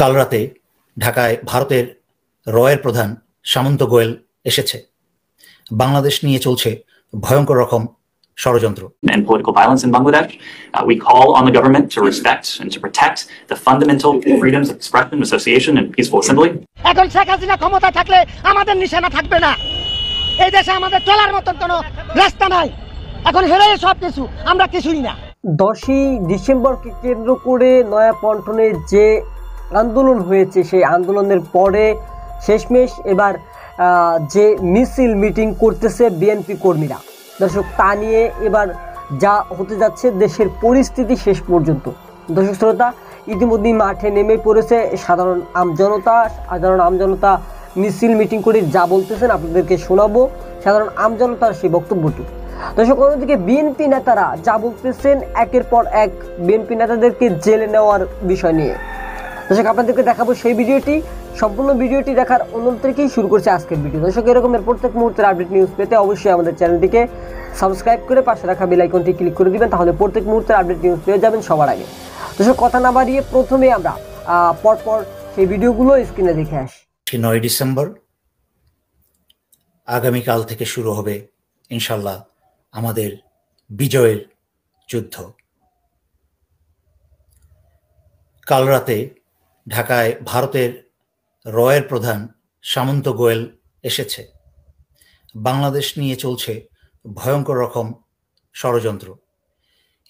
কাল রাতে ঢাকায় ভারতের রয়ের প্রধান সামন্ত গোয়েল এসেছে বাংলাদেশ নিয়ে চলছে ভয়ঙ্কর রকম ষড়যন্ত্র and political violence in Bangladesh. Uh, we call on the government to respect and to protect the fundamental freedoms of expression, association and peaceful assembly. এখন শেখ হাসিনা ক্ষমতা থাকলে আমাদের নিশানা থাকবে না এই দেশে আমাদের চলার মতন কোনো রাস্তা নাই এখন হেরে সব কিছু আমরা কিছুই না দশই ডিসেম্বরকে কেন্দ্র করে নয়া পন্টনে যে আন্দোলন হয়েছে সেই আন্দোলনের পরে শেষমেশ এবার যে মিছিল মিটিং করতেছে বিএনপি কর্মীরা দর্শক তা নিয়ে এবার যা হতে যাচ্ছে দেশের পরিস্থিতি শেষ পর্যন্ত দর্শক শ্রোতা ইতিমধ্যেই মাঠে নেমে পড়েছে সাধারণ আমজনতা সাধারণ আমজনতা মিছিল মিটিং করে যা বলতেছেন আপনাদেরকে শোনাবো সাধারণ আমজনতার সেই বক্তব্যটি দর্শক অন্যদিকে বিএনপি নেতারা যা বলতেছেন একের পর এক বিএনপি নেতাদেরকে জেলে নেওয়ার বিষয় নিয়ে দর্শক আপনাদেরকে দেখাবো সেই ভিডিওটি সম্পূর্ণ ভিডিওটি দেখার অনুরোধ থেকেই শুরু করছে আজকের ভিডিও দর্শক এরকমের প্রত্যেক মুহূর্তের আপডেট নিউজ পেতে অবশ্যই আমাদের চ্যানেলটিকে সাবস্ক্রাইব করে পাশে রাখা বেলাইকনটি ক্লিক করে দিবেন তাহলে প্রত্যেক মুহূর্তের আপডেট নিউজ পেয়ে যাবেন সবার আগে দর্শক কথা না বাড়িয়ে প্রথমে আমরা পরপর সেই ভিডিওগুলো স্ক্রিনে দেখে আসি নয় ডিসেম্বর আগামীকাল থেকে শুরু হবে ইনশাল্লাহ আমাদের বিজয়ের যুদ্ধ কাল রাতে ঢাকায় ভারতের রয়ের প্রধান সামন্ত গোয়েল এসেছে বাংলাদেশ নিয়ে চলছে ভয়ঙ্কর রকম ষড়যন্ত্র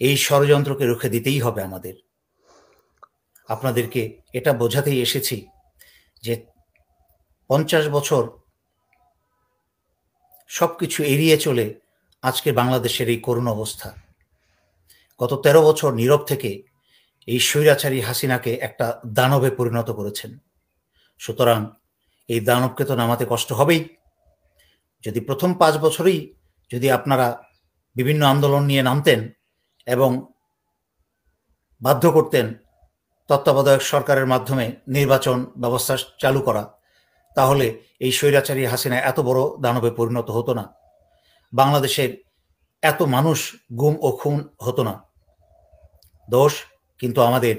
এই ষড়যন্ত্রকে রুখে দিতেই হবে আমাদের আপনাদেরকে এটা বোঝাতেই এসেছি যে পঞ্চাশ বছর সব কিছু এড়িয়ে চলে আজকে বাংলাদেশের এই করুণ অবস্থা গত তেরো বছর নীরব থেকে এই স্বৈরাচারী হাসিনাকে একটা দানবে পরিণত করেছেন সুতরাং এই দানবকে তো নামাতে কষ্ট হবেই যদি প্রথম পাঁচ বছরই যদি আপনারা বিভিন্ন আন্দোলন নিয়ে নামতেন এবং বাধ্য করতেন তত্ত্বাবধায়ক সরকারের মাধ্যমে নির্বাচন ব্যবস্থা চালু করা তাহলে এই স্বৈরাচারী হাসিনা এত বড় দানবে পরিণত হতো না বাংলাদেশের এত মানুষ গুম ও খুন হতো না দোষ কিন্তু আমাদের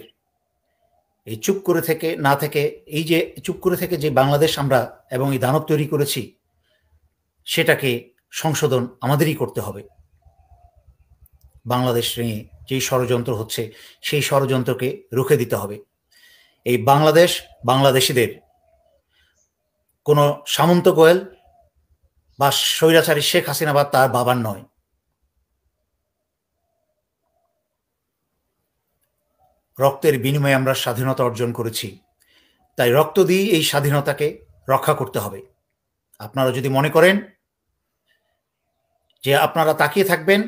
এই চুপ করে থেকে না থেকে এই যে চুপ করে থেকে যে বাংলাদেশ আমরা এবং এই দানব তৈরি করেছি সেটাকে সংশোধন আমাদেরই করতে হবে বাংলাদেশ নিয়ে যেই ষড়যন্ত্র হচ্ছে সেই ষড়যন্ত্রকে রুখে দিতে হবে এই বাংলাদেশ বাংলাদেশিদের কোনো সামন্ত গোয়েল বা স্বৈরাচারী শেখ হাসিনা বা তার বাবার নয় রক্তের বিনিময়ে আমরা স্বাধীনতা অর্জন করেছি তাই রক্ত দিয়ে এই স্বাধীনতাকে রক্ষা করতে হবে আপনারা যদি মনে করেন যে আপনারা তাকিয়ে থাকবেন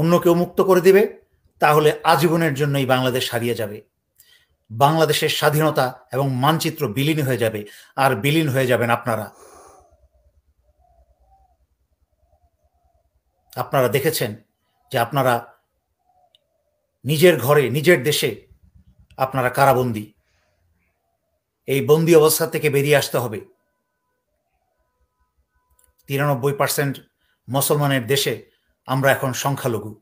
অন্য কেউ মুক্ত করে দিবে তাহলে আজীবনের জন্যই বাংলাদেশ হারিয়ে যাবে বাংলাদেশের স্বাধীনতা এবং মানচিত্র বিলীন হয়ে যাবে আর বিলীন হয়ে যাবেন আপনারা আপনারা দেখেছেন যে আপনারা নিজের ঘরে নিজের দেশে আপনারা কারাবন্দী এই বন্দি অবস্থা থেকে বেরিয়ে আসতে হবে তিরানব্বই পার্সেন্ট মুসলমানের দেশে আমরা এখন সংখ্যালঘু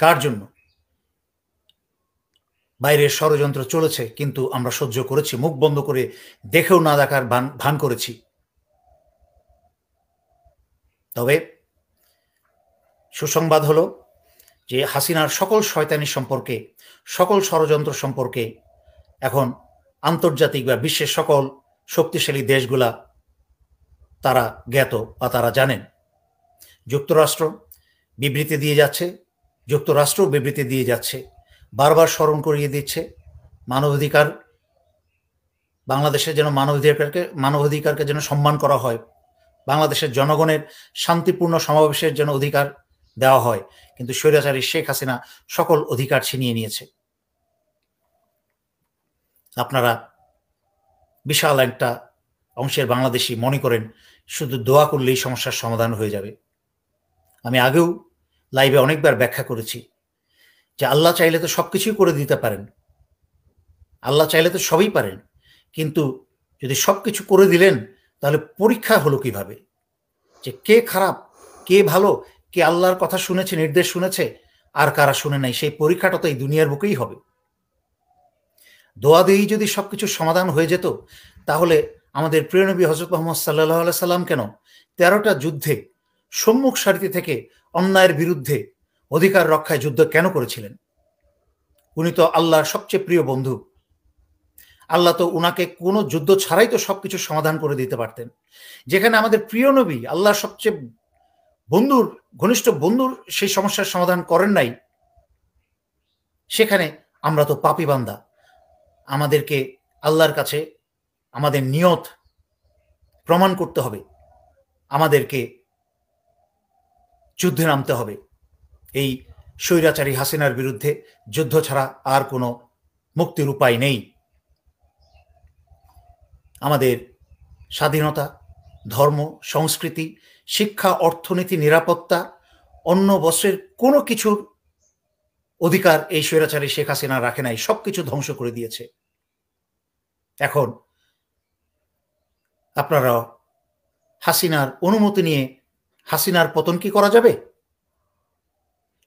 কার জন্য বাইরের ষড়যন্ত্র চলেছে কিন্তু আমরা সহ্য করেছি মুখ বন্ধ করে দেখেও না দেখার ভান করেছি তবে সুসংবাদ হলো যে হাসিনার সকল শয়তানি সম্পর্কে সকল ষড়যন্ত্র সম্পর্কে এখন আন্তর্জাতিক বা বিশ্বের সকল শক্তিশালী দেশগুলা তারা জ্ঞাত বা তারা জানেন যুক্তরাষ্ট্র বিবৃতি দিয়ে যাচ্ছে যুক্তরাষ্ট্র বিবৃতি দিয়ে যাচ্ছে বারবার স্মরণ করিয়ে দিচ্ছে মানবাধিকার বাংলাদেশের যেন মানবাধিকারকে মানবাধিকারকে যেন সম্মান করা হয় বাংলাদেশের জনগণের শান্তিপূর্ণ সমাবেশের যেন অধিকার দেওয়া হয় কিন্তু স্বৈরাচারী শেখ হাসিনা সকল অধিকার ছিনিয়ে নিয়েছে আপনারা বিশাল একটা অংশের বাংলাদেশি মনে করেন শুধু দোয়া করলেই সমস্যার সমাধান হয়ে যাবে আমি আগেও লাইভে অনেকবার ব্যাখ্যা করেছি যে আল্লাহ চাইলে তো সব কিছুই করে দিতে পারেন আল্লাহ চাইলে তো সবই পারেন কিন্তু যদি সব কিছু করে দিলেন তাহলে পরীক্ষা হলো কিভাবে যে কে খারাপ কে ভালো কে আল্লাহর কথা শুনেছে নির্দেশ শুনেছে আর কারা শুনে নাই সেই পরীক্ষাটা তো এই দুনিয়ার বুকেই হবে দোয়া দিয়েই যদি সব সমাধান হয়ে যেত তাহলে আমাদের প্রিয়নবী হজরত মোহাম্মদ সাল্লাহ সাল্লাম কেন তেরোটা যুদ্ধে সম্মুখ সারিতে থেকে অন্যায়ের বিরুদ্ধে অধিকার রক্ষায় যুদ্ধ কেন করেছিলেন উনি তো আল্লাহর সবচেয়ে প্রিয় বন্ধু আল্লাহ তো উনাকে কোনো যুদ্ধ ছাড়াই তো সবকিছু সমাধান করে দিতে পারতেন যেখানে আমাদের প্রিয় নবী আল্লাহর সবচেয়ে বন্ধুর ঘনিষ্ঠ বন্ধুর সেই সমস্যার সমাধান করেন নাই সেখানে আমরা তো পাপি বান্দা আমাদেরকে আল্লাহর কাছে আমাদের নিয়ত প্রমাণ করতে হবে আমাদেরকে যুদ্ধে নামতে হবে এই স্বৈরাচারী হাসিনার বিরুদ্ধে যুদ্ধ ছাড়া আর কোনো মুক্তির উপায় নেই আমাদের স্বাধীনতা ধর্ম সংস্কৃতি শিক্ষা অর্থনীতি নিরাপত্তা অন্য বস্ত্রের কোনো কিছুর অধিকার এই স্বৈরাচারী শেখ হাসিনা রাখে নাই সবকিছু ধ্বংস করে দিয়েছে এখন আপনারা হাসিনার অনুমতি নিয়ে হাসিনার পতন কি করা যাবে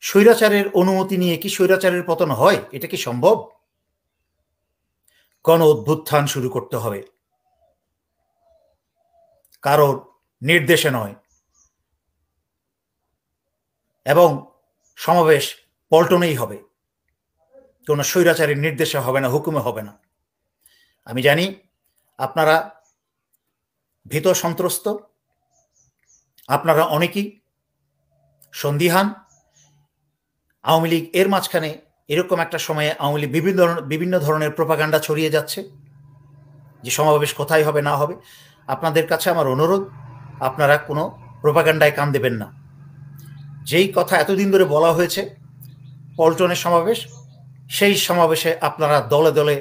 স্বৈরাচারের অনুমতি নিয়ে কি স্বৈরাচারের পতন হয় এটা কি সম্ভব গণ অভ্যুত্থান শুরু করতে হবে কারোর নির্দেশে নয় এবং সমাবেশ পল্টনেই হবে কোনো স্বৈরাচারের নির্দেশে হবে না হুকুমে হবে না আমি জানি আপনারা ভীত সন্ত্রস্ত আপনারা অনেকেই সন্দিহান আওয়ামী লীগ এর মাঝখানে এরকম একটা সময়ে আওয়ামী লীগ বিভিন্ন বিভিন্ন ধরনের প্রোপাগান্ডা ছড়িয়ে যাচ্ছে যে সমাবেশ কোথায় হবে না হবে আপনাদের কাছে আমার অনুরোধ আপনারা কোনো প্রোপাগান্ডায় কান দেবেন না যেই কথা এতদিন ধরে বলা হয়েছে পল্টনের সমাবেশ সেই সমাবেশে আপনারা দলে দলে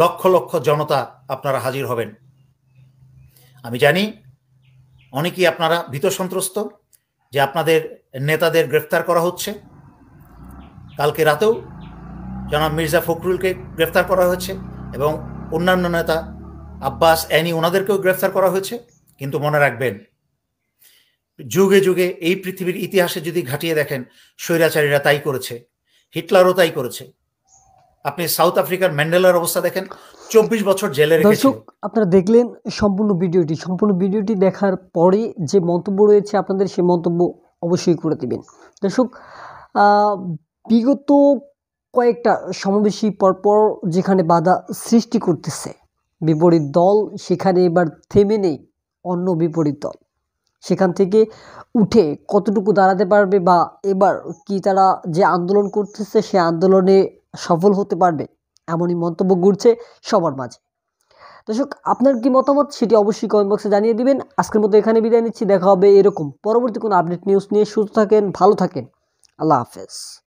লক্ষ লক্ষ জনতা আপনারা হাজির হবেন আমি জানি অনেকেই আপনারা ভীত সন্ত্রস্ত যে আপনাদের নেতাদের গ্রেফতার করা হচ্ছে কালকে রাতেও জনাব মির্জা ফখরুলকে গ্রেফতার করা হয়েছে এবং অন্যান্য নেতা আব্বাস অ্যানি ওনাদেরকেও গ্রেফতার করা হয়েছে কিন্তু মনে রাখবেন যুগে যুগে এই পৃথিবীর ইতিহাসে যদি ঘাটিয়ে দেখেন স্বৈরাচারীরা তাই করেছে হিটলারও তাই করেছে আপনি সাউথ আফ্রিকার ম্যান্ডেলার অবস্থা দেখেন চব্বিশ বছর জেলে দর্শক আপনারা দেখলেন সম্পূর্ণ ভিডিওটি সম্পূর্ণ ভিডিওটি দেখার পরে যে মন্তব্য রয়েছে আপনাদের সেই মন্তব্য অবশ্যই করে দেবেন দর্শক বিগত কয়েকটা সমাবেশী পরপর যেখানে বাধা সৃষ্টি করতেছে বিপরীত দল সেখানে এবার থেমে নেই অন্য বিপরীত দল সেখান থেকে উঠে কতটুকু দাঁড়াতে পারবে বা এবার কি তারা যে আন্দোলন করতেছে সে আন্দোলনে সফল হতে পারবে এমনই মন্তব্য ঘুরছে সবার মাঝে দর্শক আপনার কি মতামত সেটি অবশ্যই কমেন্ট বক্সে জানিয়ে দিবেন আজকের মতো এখানে বিদায় নিচ্ছি দেখা হবে এরকম পরবর্তী কোনো আপডেট নিউজ নিয়ে সুস্থ থাকেন ভালো থাকেন আল্লাহ হাফেজ